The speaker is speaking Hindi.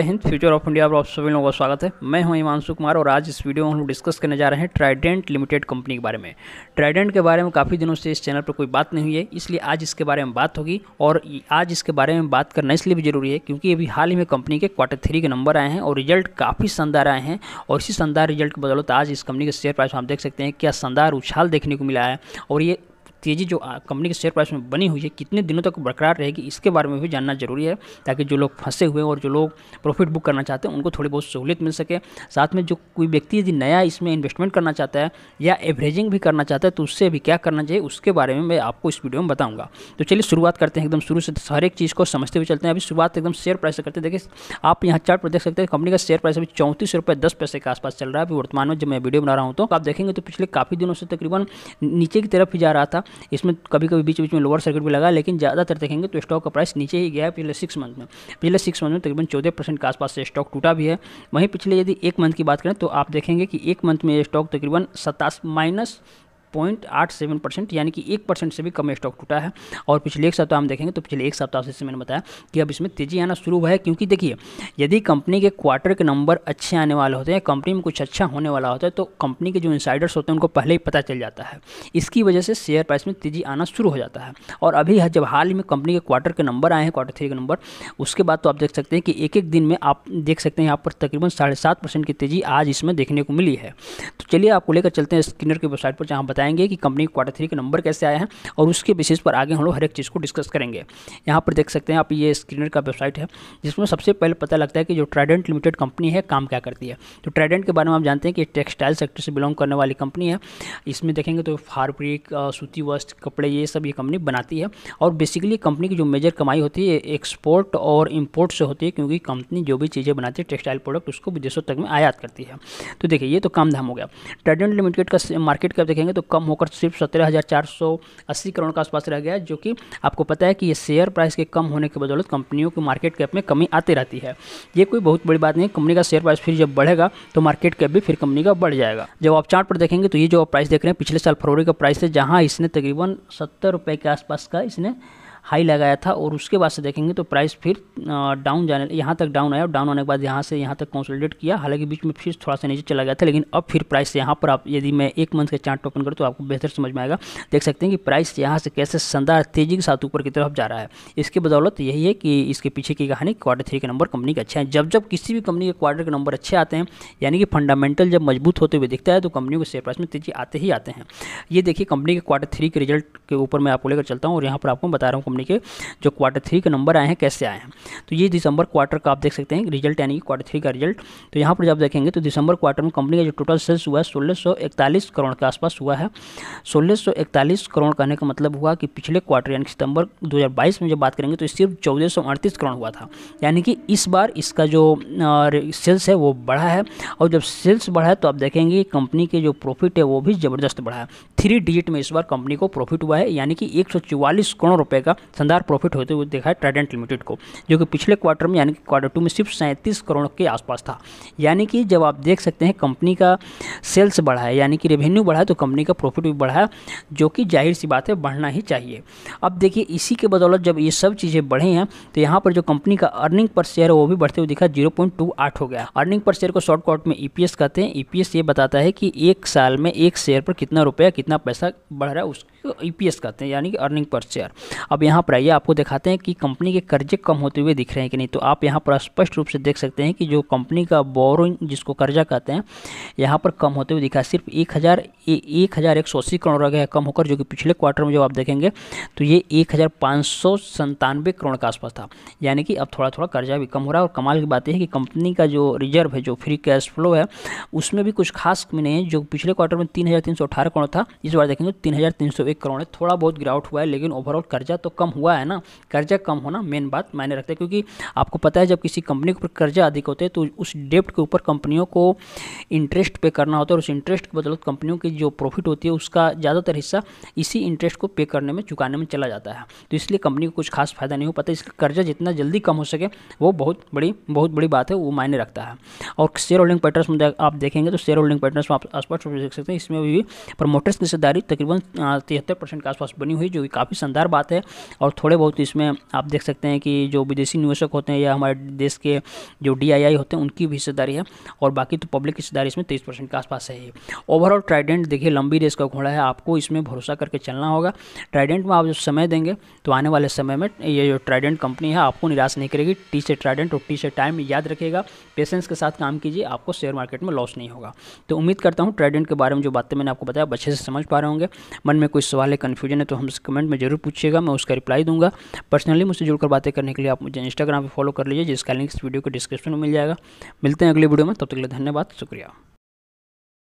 जय हिंद फ्यूचर ऑफ इंडिया पर आप सभी लोगों का स्वागत है मैं हूं हिमांशु कुमार और आज इस वीडियो में हम डिस्कस करने जा रहे हैं ट्राइडेंट लिमिटेड कंपनी के बारे में ट्राइडेंट के बारे में काफ़ी दिनों से इस चैनल पर कोई बात नहीं हुई है इसलिए आज इसके बारे में बात होगी और आज इसके बारे में बात करना इसलिए भी जरूरी है क्योंकि अभी हाल ही में कंपनी के क्वार्टर थ्री के नंबर आए हैं और रिजल्ट काफ़ी शानदार आए हैं और इसी शानदार रिजल्ट के बदलो आज इस कंपनी के शेयर प्राइस हम देख सकते हैं क्या शानदार उछाल देखने को मिला है और ये तेज़ी जो कंपनी के शेयर प्राइस में बनी हुई है कितने दिनों तक बरकरार रहेगी इसके बारे में भी जानना जरूरी है ताकि जो लोग फंसे हुए और जो लोग प्रॉफिट बुक करना चाहते हैं उनको थोड़ी बहुत सहूलियत मिल सके साथ में जो कोई व्यक्ति यदि नया इसमें इन्वेस्टमेंट करना चाहता है या एवरेजिंग भी करना चाहता है तो उससे भी क्या करना चाहिए उसके बारे में मैं आपको इस वीडियो में बताऊँगा तो चलिए शुरुआत करते हैं एकदम शुरू से हर एक चीज़ को समझते हुए चलते हैं अभी शुरुआत एकदम शेयर प्राइस से करते हैं देखिए आप यहाँ चार्ट पर देख सकते हैं कंपनी का शेयर प्राइस अभी चौंतीस रुपये दस पैसे के आसपास चल रहा है अभी वर्तमान में जब मैं वीडियो बना रहा हूँ तो आप देखेंगे तो पिछले काफ़ी दिनों से तकरीबन नीचे की तरफ ही जा रहा था इसमें कभी कभी बीच बीच में लोअर सर्किट भी लगा लेकिन ज़्यादातर देखेंगे तो स्टॉक का प्राइस नीचे ही गया है पिछले सिक्स मंथ में पिछले सिक्स मंथ में तकरीबन चौदह परसेंट के आसपास से स्टॉक टूटा भी है वहीं पिछले यदि एक मंथ की बात करें तो आप देखेंगे कि एक मंथ में स्टॉक तकरीबन सतास माइनस पॉइंट आठ सेवन परसेंट यानी कि एक परसेंट से भी कम स्टॉक टूटा है और पिछले एक सप्ताह हम देखेंगे तो पिछले एक सप्ताह से मैंने बताया कि अब इसमें तेजी आना शुरू हुआ है क्योंकि देखिए यदि कंपनी के क्वार्टर के नंबर अच्छे आने वाले होते हैं कंपनी में कुछ अच्छा होने वाला होता है तो कंपनी के जो इंसाइडर्स होते हैं उनको पहले ही पता चल जाता है इसकी वजह से शेयर प्राइस में तेजी आना शुरू हो जाता है और अभी जब हाल ही में कंपनी के क्वार्टर के नंबर आए हैं क्वार्टर थ्री के नंबर उसके बाद तो आप देख सकते हैं कि एक एक दिन में आप देख सकते हैं यहाँ पर तकरीबन साढ़े सात परसेंट की तेजी आज इसमें देखने को मिली है तो चलिए आपको लेकर चलते हैं स्किनर की वेबसाइट पर जहाँ बताएंगे कि कंपनी क्वार्टर थ्री के नंबर कैसे आए हैं और उसके बेसिस पर आगे हम लोग हर एक चीज़ को डिस्कस करेंगे यहाँ पर देख सकते हैं आप ये स्क्रीनर का वेबसाइट है जिसमें सबसे पहले पता लगता है कि जो ट्राइडेंट लिमिटेड कंपनी है काम क्या करती है तो ट्राइडेंट के बारे में आप जानते हैं कि टेक्सटाइल सेक्टर से बिलोंग करने वाली कंपनी है इसमें देखेंगे तो फारब्रिक सूती वस्त्र कपड़े ये सब ये कंपनी बनाती है और बेसिकली कंपनी की जो मेजर कमाई होती है एक्सपोर्ट और इम्पोर्ट से होती है क्योंकि कंपनी जो भी चीज़ें बनाती है टेक्सटाइल प्रोडक्ट उसको विदेशों तक में आयात करती है तो देखिए ये तो काम धाम हो गया ट्रेडेंट लिमिटेड का मार्केट कैप देखेंगे तो कम होकर सिर्फ सत्रह हज़ार चार सौ अस्सी करोड़ के आसपास रह गया जो कि आपको पता है कि ये शेयर प्राइस के कम होने के बदौलत कंपनियों की मार्केट कैप में कमी आती रहती है ये कोई बहुत बड़ी बात नहीं कंपनी का शेयर प्राइस फिर जब बढ़ेगा तो मार्केट कैप भी फिर कंपनी का बढ़ जाएगा जब आप चार्ट पर देखेंगे तो ये जो आप प्राइस देख रहे हैं पिछले साल फरवरी का प्राइस है जहाँ इसने तकरीबन सत्तर रुपये के आसपास का इसने हाई लगाया था और उसके बाद से देखेंगे तो प्राइस फिर डाउन जाने यहाँ तक डाउन आया और डाउन आने के बाद यहाँ से यहाँ तक कंसोलिडेट किया हालांकि बीच में फिर थोड़ा सा नीचे चला गया था लेकिन अब फिर प्राइस यहाँ पर आप यदि मैं एक मंथ का चार्ट ओपन करूँ तो आपको बेहतर समझ में आएगा देख सकते हैं कि प्राइस यहाँ से कैसे शानदार तेजी के साथ ऊपर की तरफ जा रहा है इसके बदौलत यही है कि इसके पीछे की कहानी क्वार्टर थ्री के नंबर कंपनी के अच्छे हैं जब जब किसी भी कंपनी के क्वार्टर के नंबर अच्छे आते हैं यानी कि फंडामेंटल जब मजबूत होते हुए दिखता है तो कंपनी को शेयर प्राइस में तेजी आते ही आते हैं ये देखिए कंपनी के क्वार्टर थ्री के रिजल्ट के ऊपर मैं आपको लेकर चलता हूँ और यहाँ पर आपको बता रहा हूँ कंपनी के जो क्वार्टर थ्री के नंबर आए हैं कैसे आए हैं तो ये दिसंबर क्वार्टर का आप देख सकते हैं रिजल्ट यानी क्वार्टर थ्री का रिजल्ट तो यहाँ पर जब देखेंगे तो दिसंबर क्वार्टर में कंपनी का जो टोटल सेल्स हुआ है सोलह करोड़ के आसपास हुआ है सोलह करोड़ कहने का मतलब हुआ कि पिछले क्वार्टर यानी सितंबर दो में जब बात करेंगे तो सिर्फ चौदह करोड़ हुआ था यानी कि इस बार इसका जो सेल्स है वो बढ़ा है और जब सेल्स बढ़ा है तो आप देखेंगे कंपनी के जो प्रॉफिट है वो भी ज़बरदस्त बढ़ा है थ्री डिजिट में इस बार कंपनी को प्रॉफिट हुआ है यानी कि चौवालीस करोड़ रुपए का शानदार प्रॉफिट होते हुए देखा है ट्राइडेंट लिमिटेड को जो कि पिछले क्वार्टर में यानी कि क्वार्टर टू में सिर्फ सैंतीस करोड़ के आसपास था यानी कि जब आप देख सकते हैं कंपनी का सेल्स बढ़ा है यानी कि रेवेन्यू बढ़ा है तो कंपनी का प्रॉफिट भी बढ़ा है जो कि जाहिर सी बात है बढ़ना ही चाहिए अब देखिए इसी के बदौलत जब ये सब चीज़ें बढ़े हैं तो यहाँ पर जो कंपनी का अर्निंग पर शेयर है वो भी बढ़ते हुए दिखा जीरो हो गया अर्निंग पर शेयर को शॉर्टकट में ई e कहते हैं ई e ये बताता है कि एक साल में एक शेयर पर कितना रुपया कितना कितना पैसा बढ़ रहा है उसको ई e कहते हैं यानी कि अर्निंग पर शेयर अब यहाँ पर आइए आपको दिखाते हैं कि कंपनी के कर्जे कम होते हुए दिख रहे हैं कि नहीं तो आप यहाँ पर स्पष्ट रूप से देख सकते हैं कि जो कंपनी का बोरोइंग जिसको कर्जा कहते हैं यहाँ पर कम होते हुए दिखा सिर्फ एक हज़ार एक हज़ार एक सौ अस्सी करोड़ रह गया कम होकर जो कि पिछले क्वार्टर में जब आप देखेंगे तो ये एक हज़ार पाँच सौ संतानवे करोड़ का आसपास था यानी कि अब थोड़ा थोड़ा कर्जा भी कम हो रहा है और कमाल की बात यह है कि कंपनी का जो रिजर्व है जो फ्री कैश फ्लो है उसमें भी कुछ खास कमी नहीं है जो पिछले क्वार्टर में तीन हज़ार तीन सौ अठारह करोड़ था इस बार देखेंगे तो तीन हज़ार तीन सौ एक करोड़ है थोड़ा बहुत गिरावट हुआ है लेकिन ओवरऑल कर्जा तो कम हुआ है ना कर्जा कम होना मेन बात मायने रखता है क्योंकि आपको पता है जब किसी कंपनी के ऊपर कर्जा अधिक होते हैं तो उस डेप्ट के ऊपर कंपनियों को इंटरेस्ट पे करना होता है और उस इंटरेस्ट के बदलत कंपनियों की जो प्रॉफिट होती है उसका ज़्यादातर हिस्सा इसी इंटरेस्ट को पे करने में चुकाने में चला जाता है तो इसलिए कंपनी को कुछ खास फायदा नहीं हो पाता इसलिए कर्जा जितना जल्दी कम हो सके वो बहुत बड़ी बहुत बड़ी बात है वो मायने रखता है और शेयर होल्डिंग पैटर्न में आप देखेंगे तो शेयर होल्डिंग पैटर्न में आप स्पष्ट रूप से देख सकते हैं इसमें भी प्रमोटर्स हिस्सेदारी तकरीबन तिहत्तर परसेंट के आसपास बनी हुई जो कि काफ़ी शानदार बात है और थोड़े बहुत इसमें आप देख सकते हैं कि जो विदेशी निवेशक होते हैं या हमारे देश के जो डी होते हैं उनकी भी हिस्सेदारी है और बाकी तो पब्लिक हिस्सेदारी इसमें तेईस परसेंट के आसपास है ओवरऑल ट्राइडेंट देखिए लंबी रेस का घोड़ा है आपको इसमें भरोसा करके चलना होगा ट्राइडेंट में आप जो समय देंगे तो आने वाले समय में ये जो ट्राइडेंट कंपनी है आपको निराश नहीं करेगी टी से ट्राइडेंट और टी से टाइम याद रखेगा पेशेंस के साथ काम कीजिए आपको शेयर मार्केट में लॉस नहीं होगा तो उम्मीद करता हूँ ट्राइडेंट के बारे में जो बातें मैंने आपको बताया अच्छे से समझ समझ पा रहे होंगे मन में कोई सवाल है कन्फ्यूजन है तो हमसे कमेंट में जरूर पूछिएगा मैं उसका रिप्लाई दूंगा पर्सनली मुझसे जुड़कर बातें करने के लिए आप मुझे इंस्टाग्राम पर फॉलो कर लीजिए जिसका लिंक इस वीडियो के डिस्क्रिप्शन में मिल जाएगा मिलते हैं अगले वीडियो में तब तक के लिए धन्यवाद शुक्रिया